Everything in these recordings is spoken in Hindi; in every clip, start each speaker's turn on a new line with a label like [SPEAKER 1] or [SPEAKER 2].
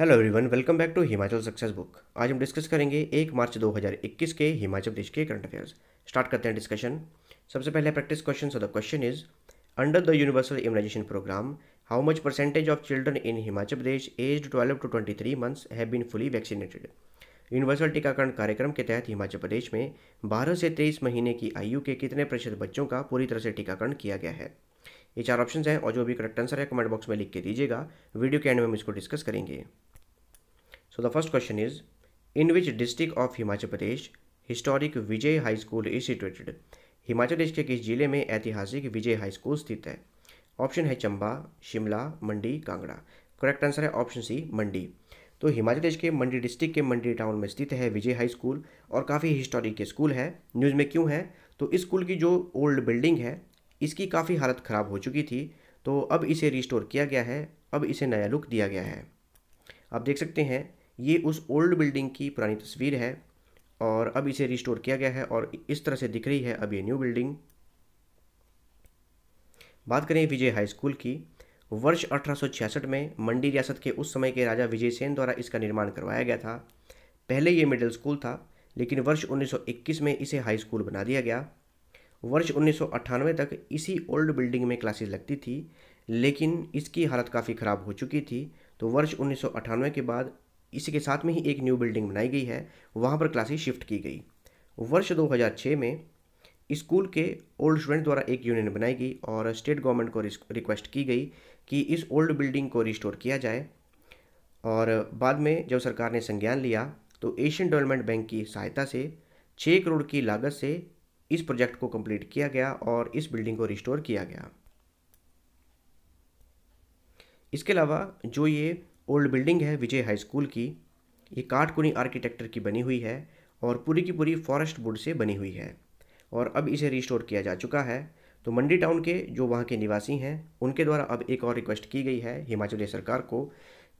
[SPEAKER 1] Hello everyone welcome back to Himachal success book आज हम डिस्कस करेंगे एक मार्च 2021 के हिमाचल प्रदेश के करंट अफेयर्स स्टार्ट करते हैं डिस्कशन सबसे पहले practice question so the question is under the universal immunization programme how much percentage of children in Himachal Pradesh age twelve to twenty three months have been fully vaccinated universal टीकाकरण कार्यक्रम के तहत हिमाचल प्रदेश में बारह से तेईस महीने की आयु के कितने प्रतिशत बच्चों का पूरी तरह से टीकाकरण किया गया है ये चार ऑप्शंस हैं और जो भी करेक्ट आंसर है कमेंट बॉक्स में लिख के दीजिएगा वीडियो के एंड में हम इसको डिस्कस करेंगे so the first question is in which district of Himachal Pradesh historic Vijay high school is situated Himachal Pradesh के किस जिले में ऐतिहासिक विजय हाई स्कूल स्थित है ऑप्शन है चंबा शिमला मंडी कांगड़ा करेक्ट आंसर है ऑप्शन सी मंडी तो हिमाचल प्रदेश के मंडी डिस्ट्रिक्ट के मंडी टाउन में स्थित है विजय हाई स्कूल और काफ़ी हिस्टोरिक के स्कूल है न्यूज़ में क्यों है तो इस स्कूल की जो ओल्ड बिल्डिंग है इसकी काफ़ी हालत ख़राब हो चुकी थी तो अब इसे रिस्टोर किया गया है अब इसे नया लुक दिया गया है आप देख सकते हैं ये उस ओल्ड बिल्डिंग की पुरानी तस्वीर है और अब इसे रिस्टोर किया गया है और इस तरह से दिख रही है अब ये न्यू बिल्डिंग बात करें विजय हाई स्कूल की वर्ष 1866 में मंडी रियासत के उस समय के राजा विजय सेन द्वारा इसका निर्माण करवाया गया था पहले ये मिडिल स्कूल था लेकिन वर्ष 1921 में इसे हाई स्कूल बना दिया गया वर्ष उन्नीस तक इसी ओल्ड बिल्डिंग में क्लासेस लगती थी लेकिन इसकी हालत काफ़ी ख़राब हो चुकी थी तो वर्ष उन्नीस के बाद इसी के साथ में ही एक न्यू बिल्डिंग बनाई गई है वहाँ पर क्लासेस शिफ्ट की गई वर्ष 2006 में स्कूल के ओल्ड स्टूडेंट द्वारा एक यूनियन बनाई गई और स्टेट गवर्नमेंट को रिक्वेस्ट की गई कि इस ओल्ड बिल्डिंग को रिस्टोर किया जाए और बाद में जब सरकार ने संज्ञान लिया तो एशियन डेवलपमेंट बैंक की सहायता से छः करोड़ की लागत से इस प्रोजेक्ट को कंप्लीट किया गया और इस बिल्डिंग को रिस्टोर किया गया इसके अलावा जो ये ओल्ड बिल्डिंग है विजय हाई स्कूल की ये काटकुनी आर्किटेक्चर की बनी हुई है और पूरी की पूरी फॉरेस्ट वुड से बनी हुई है और अब इसे रिस्टोर किया जा चुका है तो मंडी टाउन के जो वहाँ के निवासी हैं उनके द्वारा अब एक और रिक्वेस्ट की गई है हिमाचल सरकार को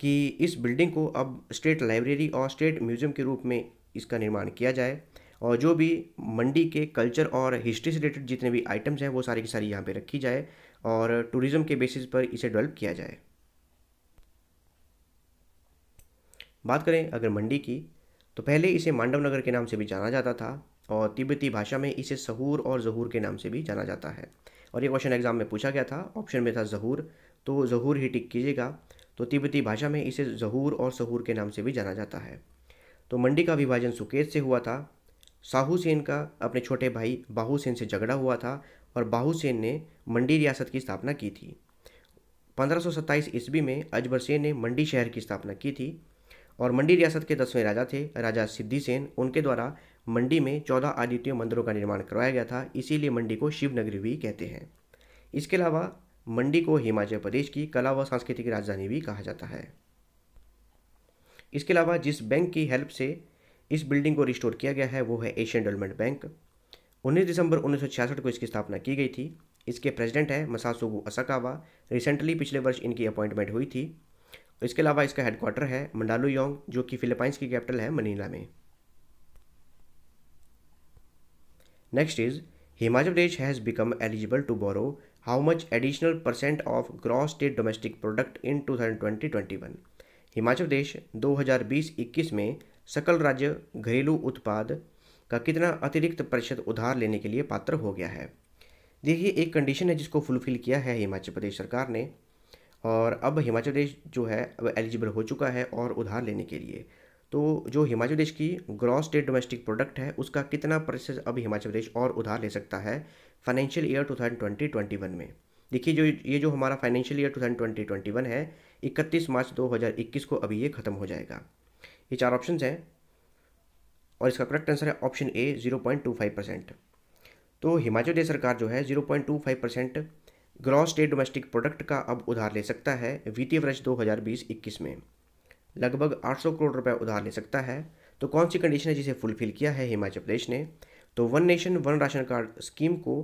[SPEAKER 1] कि इस बिल्डिंग को अब स्टेट लाइब्रेरी और स्टेट म्यूजियम के रूप में इसका निर्माण किया जाए और जो भी मंडी के कल्चर और हिस्ट्री से रिलेटेड जितने भी आइटम्स हैं वो सारी की सारी यहाँ पे रखी जाए और टूरिज़्म के बेसिस पर इसे डेवलप किया जाए बात करें अगर मंडी की तो पहले इसे मांडव नगर के नाम से भी जाना जाता था और तिब्बती भाषा में इसे सहूर और जहूर के नाम से भी जाना जाता है और ये क्वेश्चन एग्जाम में पूछा गया था ऑप्शन में था जहूर तो जहूर ही टिक कीजिएगा तो तिब्बती भाषा में इसे जहूर और सहूर के नाम से भी जाना जाता है तो मंडी का विभाजन सुकेत से हुआ था साहू सेन का अपने छोटे भाई बाहू सेन से झगड़ा हुआ था और बाहू सेन ने मंडी रियासत की स्थापना की थी सत्ताईस ईस्वी में अजबर सेन ने मंडी शहर की स्थापना की थी और मंडी रियासत के दसवें राजा थे राजा सिद्धिसेन उनके द्वारा मंडी में चौदह आदित्य मंदिरों का निर्माण करवाया गया था इसीलिए मंडी को शिव नगरी भी कहते हैं इसके अलावा मंडी को हिमाचल प्रदेश की कला व सांस्कृतिक राजधानी भी कहा जाता है इसके अलावा जिस बैंक की हेल्प से इस बिल्डिंग को रिस्टोर किया गया है वो है एशियन डेवलपमेंट बैंक 19 दिसंबर 1966 को इसकी स्थापना की गई थी इसके प्रेसिडेंट हैं मसासुगु असकावा रिसेंटली पिछले वर्ष इनकी अपॉइंटमेंट हुई थी तो इसके अलावा इसका हेडक्वार्टर है योंग जो कि फिलीपाइंस की कैपिटल है मनीला में next is Himachal Pradesh has become eligible to borrow how much additional percent of gross state domestic product in two thousand twenty twenty one Himachal Pradesh दो हज़ार बीस इक्कीस में सकल राज्य घरेलू उत्पाद का कितना अतिरिक्त प्रतिशत उधार लेने के लिए पात्र हो गया है देखिए एक कंडीशन है जिसको फुलफिल किया है हिमाचल प्रदेश सरकार ने और अब हिमाचल प्रदेश जो है अब एलिजिबल हो चुका है और उधार लेने के लिए तो जो हिमाचल प्रदेश की ग्रॉस स्टेट डोमेस्टिक प्रोडक्ट है उसका कितना प्रतिशत अब हिमाचल प्रदेश और उधार ले सकता है financial year two thousand twenty twenty one में देखिए जो ये जो हमारा financial year two thousand twenty twenty one है इकतीस मार्च दो हज़ार इक्कीस को अभी ये ख़त्म हो जाएगा ये चार ऑप्शन हैं और इसका करेक्ट आंसर है option A zero point two five percent तो हिमाचल प्रदेश सरकार जो है zero point two five percent gross state domestic product का अब उधार ले सकता है वित्तीय वर्ष 2020-21 में लगभग 800 करोड़ रुपए उधार ले सकता है तो कौन सी कंडीशन है जिसे फुलफिल किया है हिमाचल प्रदेश ने तो one nation one ration card scheme को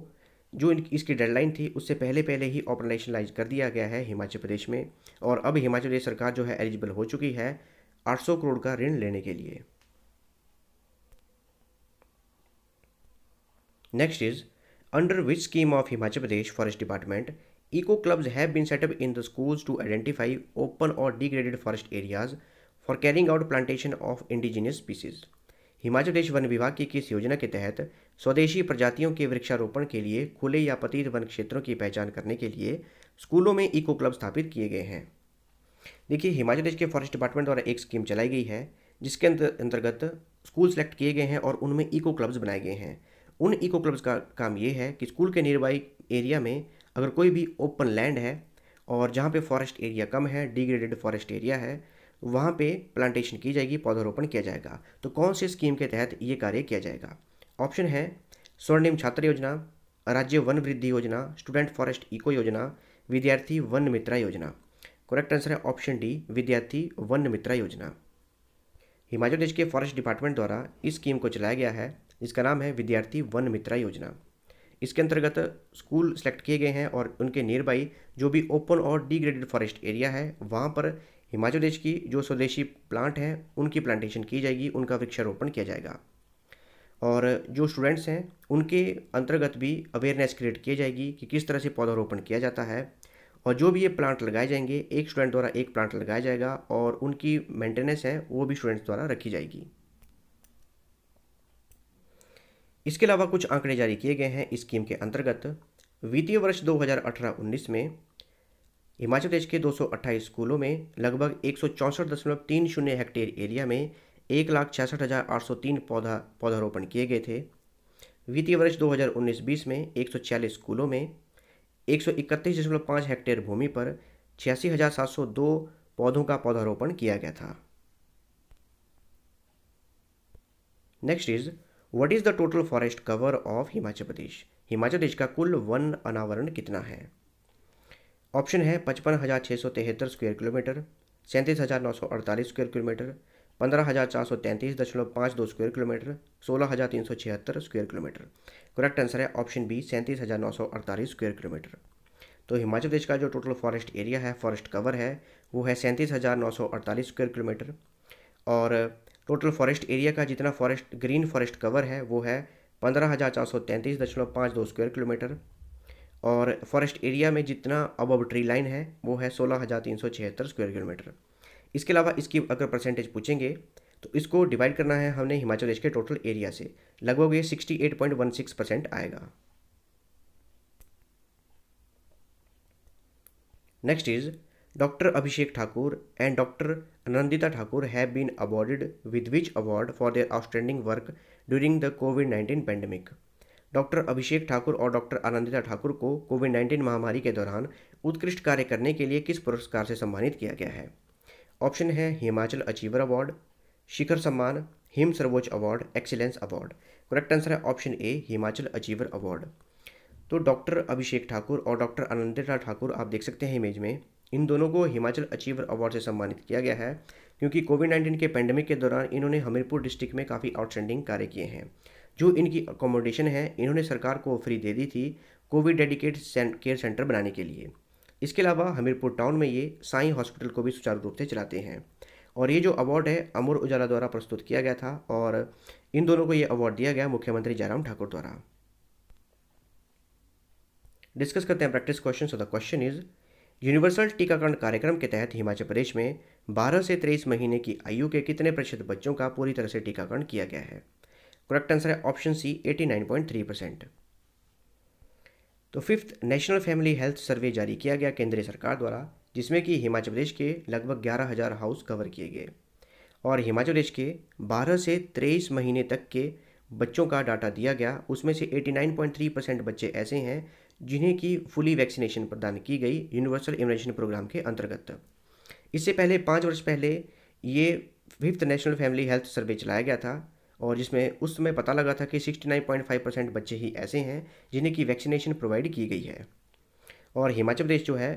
[SPEAKER 1] जो इसकी डेडलाइन थी उससे पहले पहले ही ऑपरेशनलाइज कर दिया गया है हिमाचल प्रदेश में और अब हिमाचल प्रदेश सरकार जो है एलिजिबल हो चुकी है 800 करोड़ का ऋण लेने के लिए next is under which scheme of Himachal Pradesh Forest Department, eco clubs have been set up in the schools to identify open or degraded forest areas for carrying out plantation of indigenous species. Himachal Pradesh वन विभाग की किस योजना के तहत स्वदेशी प्रजातियों के वृक्षारोपण के लिए खुले या पतित वन क्षेत्रों की पहचान करने के लिए स्कूलों में इको क्लब स्थापित किए गए हैं देखिए हिमाचल प्रदेश के फॉरेस्ट डिपार्टमेंट द्वारा एक स्कीम चलाई गई है जिसके अंतर्गत स्कूल सेलेक्ट किए गए हैं और उनमें इको क्लब्स बनाए गए हैं उन इको क्लब्स का काम ये है कि स्कूल के नियरबाई एरिया में अगर कोई भी ओपन लैंड है और जहाँ पे फॉरेस्ट एरिया कम है डिग्रेडेड फॉरेस्ट एरिया है वहाँ पे प्लांटेशन की जाएगी पौधारोपण किया जाएगा तो कौन से स्कीम के तहत ये कार्य किया जाएगा ऑप्शन है स्वर्णिम छात्र योजना राज्य वन वृद्धि योजना स्टूडेंट फॉरेस्ट इको योजना विद्यार्थी वन मित्रा योजना करेक्ट आंसर है ऑप्शन डी विद्यार्थी वन मित्रा योजना हिमाचल प्रदेश के फॉरेस्ट डिपार्टमेंट द्वारा इस स्कीम को चलाया गया है जिसका नाम है विद्यार्थी वन मित्रा योजना इसके अंतर्गत स्कूल सेलेक्ट किए गए हैं और उनके नियर बाई जो भी ओपन और डिग्रेडेड फॉरेस्ट एरिया है वहाँ पर हिमाचल प्रदेश की जो स्वदेशी प्लांट हैं उनकी प्लांटेशन की जाएगी उनका वृक्षारोपण किया जाएगा और जो स्टूडेंट्स हैं उनके अंतर्गत भी अवेयरनेस क्रिएट की जाएगी कि किस तरह से पौधारोपण किया जाता है और जो भी ये प्लांट लगाए जाएंगे एक स्टूडेंट द्वारा एक प्लांट लगाया जाएगा और उनकी मेंटेनेंस है वो भी स्टूडेंट्स द्वारा रखी जाएगी इसके अलावा कुछ आंकड़े जारी किए गए हैं स्कीम के अंतर्गत वित्तीय वर्ष 2018-19 में हिमाचल प्रदेश के 228 स्कूलों में लगभग एक हेक्टेयर एरिया में एक लाख छियासठ हज़ार आठ सौ तीन पौधा पौधारोपण किए गए थे वित्तीय वर्ष 2019-20 में एक सौ छियालीस स्कूलों में एक सौ इकतीस दशमलव पाँच हेक्टेयर भूमि पर छियासी हज़ार सात सौ दो पौधों का पौधारोपण किया गया था next is what is the total forest cover of Himachal Pradesh Himachal Pradesh का कुल वन अनावरण कितना है ऑप्शन है पचपन हज़ार छः सौ तिहत्तर स्क्वेयर किलोमीटर सैंतीस हज़ार नौ सौ अड़तालीस स्क्वेयर किलोमीटर पंद्रह हज़ार चार सौ तैंतीस दशमलव पाँच दो स्क्वेयर किलोमीटर सोलह हज़ार तीन सौ छिहत्तर स्क्वेयर किलोमीटर करेक्ट आंसर है ऑप्शन बी सैंतीस हज़ार नौ सौ अड़तालीस स्क्वेयर किलोमीटर तो हिमाचल प्रदेश का जो टोटल फॉरेस्ट एरिया है फॉरेस्ट कवर है वो है सैंतीस हज़ार नौ सौ अड़तालीस स्क्वेयर किलोमीटर और टोटल फॉरेस्ट एरिया का जितना फॉरेस्ट ग्रीन फॉरेस्ट कवर है वो है पंद्रह हज़ार चार सौ तैंतीस दशमलव पाँच दो स्क्वायर किलोमीटर और फॉरेस्ट एरिया में जितना अबव ट्री लाइन है वो है सोलह हज़ार तीन सौ छिहत्तर स्क्वायर किलोमीटर इसके अलावा इसकी अगर परसेंटेज पूछेंगे तो इसको डिवाइड करना है हमने हिमाचल प्रदेश के टोटल एरिया से लगभग ये sixty eight point one six percent आएगा next is doctor Abhishek Thakur and doctor Anandita Thakur have been awarded with which award for their outstanding work during the COVID nineteen pandemic doctor Abhishek Thakur और डॉक्टर आनंदिता ठाकुर को कोविड नाइन्टीन महामारी के दौरान उत्कृष्ट कार्य करने के लिए किस पुरस्कार से सम्मानित किया गया है ऑप्शन है हिमाचल अचीवर अवार्ड शिखर सम्मान हिम सर्वोच्च award excellence award correct answer है option A Himachal achiever award तो डॉक्टर अभिषेक ठाकुर और डॉक्टर आनंदिता ठाकुर आप देख सकते हैं इमेज में इन दोनों को हिमाचल अचीवर अवार्ड से सम्मानित किया गया है क्योंकि कोविड नाइन्टीन के पेंडेमिक के दौरान इन्होंने हमीरपुर डिस्ट्रिक्ट में काफ़ी आउटस्टैंडिंग कार्य किए हैं जो इनकी अकोमोडेशन है इन्होंने सरकार को फ्री दे दी थी कोविड डेडिकेट केयर सेंटर बनाने के लिए इसके अलावा हमीरपुर टाउन में ये साई हॉस्पिटल को भी सुचारू रूप से चलाते हैं और ये जो अवार्ड है अमर उजाला द्वारा प्रस्तुत किया गया था और इन दोनों को ये अवार्ड दिया गया मुख्यमंत्री जयराम ठाकुर द्वारा डिस्कस करते हैं practice question so the question is universal टीकाकरण कार्यक्रम के तहत हिमाचल प्रदेश में 12 से 23 महीने की आयु के कितने प्रतिशत बच्चों का पूरी तरह से टीकाकरण किया गया है करेक्ट आंसर है ऑप्शन सी 89.3 परसेंट तो fifth national family health survey जारी किया गया केंद्रीय सरकार द्वारा जिसमें कि हिमाचल प्रदेश के लगभग ग्यारह हज़ार हाउस कवर किए गए और हिमाचल प्रदेश के 12 से 23 महीने तक के बच्चों का डाटा दिया गया उसमें से 89.3 परसेंट बच्चे ऐसे हैं जिन्हें की फुली वैक्सीनेशन प्रदान की गई यूनिवर्सल इम्यूनाइजेशन प्रोग्राम के अंतर्गत इससे पहले पाँच वर्ष पहले ये fifth national family health survey चलाया गया था और जिसमें उस समय पता लगा था कि 69.5 परसेंट बच्चे ही ऐसे हैं जिन्हें की वैक्सीनेशन प्रोवाइड की गई है और हिमाचल प्रदेश जो है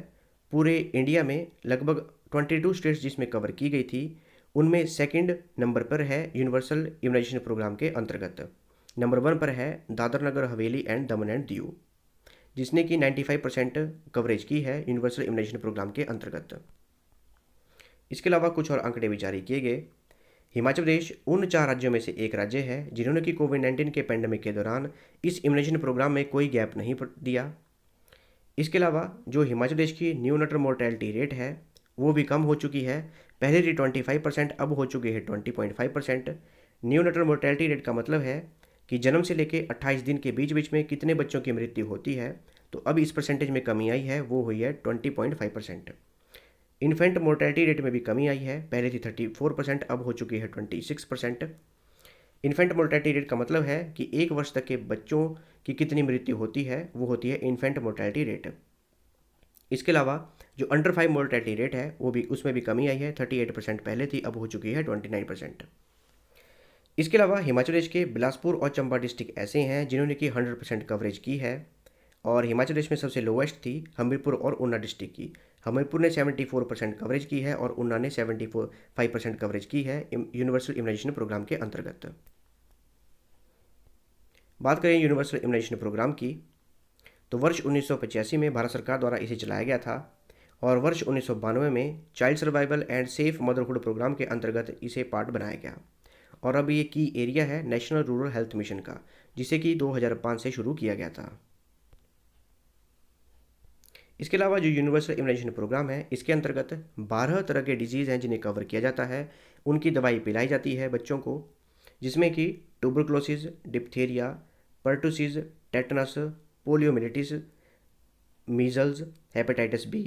[SPEAKER 1] पूरे इंडिया में लगभग 22 स्टेट्स जिसमें कवर की गई थी उनमें सेकंड नंबर पर है यूनिवर्सल इम्यूनाइजेशन प्रोग्राम के अंतर्गत नंबर वन पर है दादर नगर हवेली एंड दमन एंड दीव जिसने कि 95 परसेंट कवरेज की है यूनिवर्सल इम्यूनाइजेशन प्रोग्राम के अंतर्गत इसके अलावा कुछ और आंकड़े भी जारी किए गए हिमाचल प्रदेश उन चार राज्यों में से एक राज्य है जिन्होंने कि कोविड नाइन्टीन के पैंडमिक के दौरान इस इम्यूनाइजेशन प्रोग्राम में कोई गैप नहीं दिया इसके अलावा जो हिमाचल प्रदेश की न्यू नटर मोर्टेलिटी रेट है वो भी कम हो चुकी है पहले थी ट्वेंटी फाइव परसेंट अब हो चुकी है twenty point five percent neonatal mortality rate का मतलब है कि जन्म से लेकर 28 दिन के बीच बीच में कितने बच्चों की मृत्यु होती है तो अब इस परसेंटेज में कमी आई है वो हुई है 20.5 परसेंट इन्फेंट मोर्टैलिटी रेट में भी कमी आई है पहले थी 34 परसेंट अब हो चुकी है 26 परसेंट इन्फेंट मोर्टैलिटी रेट का मतलब है कि एक वर्ष तक के बच्चों की कितनी मृत्यु होती है वो होती है इन्फेंट मोर्टैलिटी रेट इसके अलावा जो अंडर फाइव मोर्टैलिटी रेट है वो भी उसमें भी कमी आई है थर्टी एट परसेंट पहले थी अब हो चुकी है ट्वेंटी नाइन परसेंट इसके अलावा हिमाचल प्रदेश के बिलासपुर और चंबा डिस्ट्रिक्ट ऐसे हैं जिन्होंने कि 100 परसेंट कवरेज की है और हिमाचल प्रदेश में सबसे लोवेस्ट थी हमीरपुर और ऊना डिस्ट्रिक्ट की हमीरपुर ने 74 परसेंट कवरेज की है और ऊना ने 74 फाइव परसेंट कवरेज की है यूनिवर्सल इम्यूनाइजेशन प्रोग्राम के अंतर्गत बात करें यूनिवर्सल इम्यूनाइजेशन प्रोग्राम की तो वर्ष उन्नीस में भारत सरकार द्वारा इसे चलाया गया था और वर्ष उन्नीस में child survival and safe motherhood programme के अंतर्गत इसे पार्ट बनाया गया और अब ये की एरिया है नेशनल रूरल हेल्थ मिशन का जिसे कि 2005 से शुरू किया गया था इसके अलावा जो यूनिवर्सल इमेशन प्रोग्राम है इसके अंतर्गत बारह तरह के डिजीज़ हैं जिन्हें कवर किया जाता है उनकी दवाई पिलाई जाती है बच्चों को जिसमें कि tuberculosis diphtheria pertussis tetanus poliomyelitis measles hepatitis B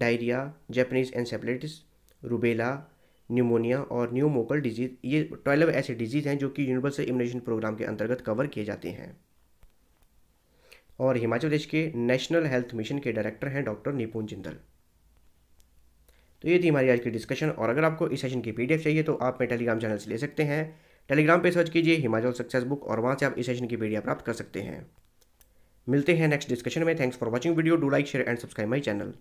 [SPEAKER 1] diarrhoea Japanese encephalitis rubella pneumonia और न्यूमोकल डिजीज ये ट्वेल्व ऐसे डिजीज़ हैं जो कि यूनिवर्सल इम्यूनेशन प्रोग्राम के अंतर्गत कवर किए जाते हैं और हिमाचल प्रदेश के नेशनल हेल्थ मिशन के डायरेक्टर हैं डॉक्टर निपुण जिंदल तो ये थी हमारी आज की डिस्कशन और अगर आपको इस सेशन की पीडीएफ चाहिए तो आप मेरे टेलीग्राम चैनल से ले सकते हैं टेलीग्राम पे सर्च कीजिए हिमाचल सक्सेस बुक और वहाँ से आप इस सेशन की पीडीएफ प्राप्त कर सकते हैं मिलते हैं नेक्स्ट डिस्कशन में thanks for watching video do like share and subscribe my channel